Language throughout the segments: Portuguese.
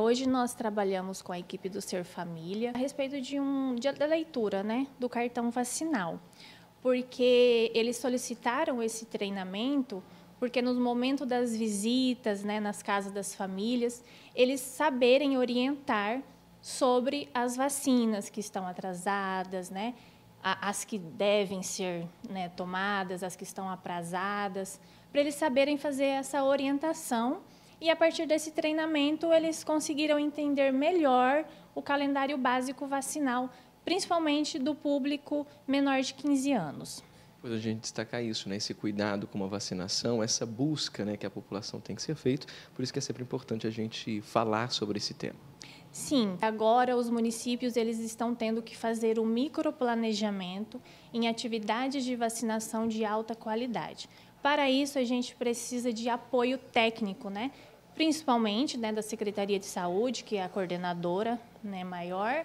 Hoje nós trabalhamos com a equipe do Ser Família a respeito de um de, da leitura, né, do cartão vacinal, porque eles solicitaram esse treinamento porque no momento das visitas, né, nas casas das famílias, eles saberem orientar sobre as vacinas que estão atrasadas, né, as que devem ser né, tomadas, as que estão atrasadas, para eles saberem fazer essa orientação e a partir desse treinamento eles conseguiram entender melhor o calendário básico vacinal, principalmente do público menor de 15 anos. Pois a gente destacar isso, né? esse cuidado com a vacinação, essa busca né, que a população tem que ser feita, por isso que é sempre importante a gente falar sobre esse tema. Sim, agora os municípios eles estão tendo que fazer o um microplanejamento em atividades de vacinação de alta qualidade. Para isso, a gente precisa de apoio técnico, né? principalmente né, da Secretaria de Saúde, que é a coordenadora né, maior,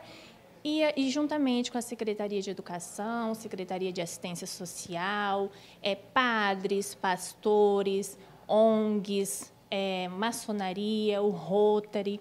e, e, juntamente com a Secretaria de Educação, Secretaria de Assistência Social, é, padres, pastores, ONGs, é, maçonaria, o Rotary.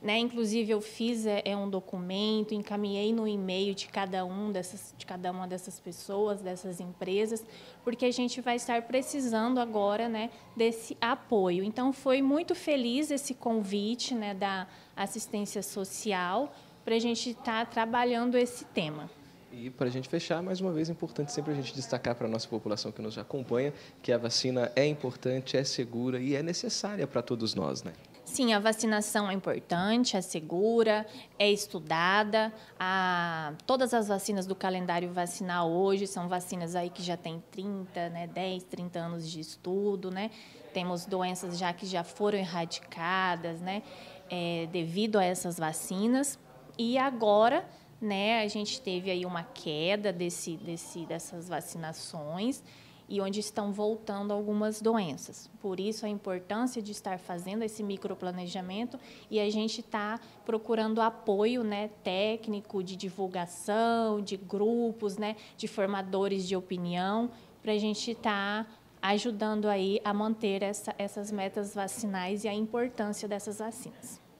Né? Inclusive eu fiz é, é, um documento, encaminhei no e-mail de cada um dessas, de cada uma dessas pessoas, dessas empresas, porque a gente vai estar precisando agora, né, desse apoio. Então foi muito feliz esse convite, né, da assistência social para a gente estar tá trabalhando esse tema. E para a gente fechar, mais uma vez, é importante sempre a gente destacar para a nossa população que nos acompanha que a vacina é importante, é segura e é necessária para todos nós, né? sim, a vacinação é importante, é segura, é estudada. A, todas as vacinas do calendário vacinal hoje são vacinas aí que já têm 30, né, 10, 30 anos de estudo, né? Temos doenças já que já foram erradicadas, né, é, devido a essas vacinas. E agora, né, a gente teve aí uma queda desse, desse, dessas vacinações e onde estão voltando algumas doenças. Por isso, a importância de estar fazendo esse microplanejamento e a gente está procurando apoio né, técnico, de divulgação, de grupos, né, de formadores de opinião, para a gente estar tá ajudando aí a manter essa, essas metas vacinais e a importância dessas vacinas.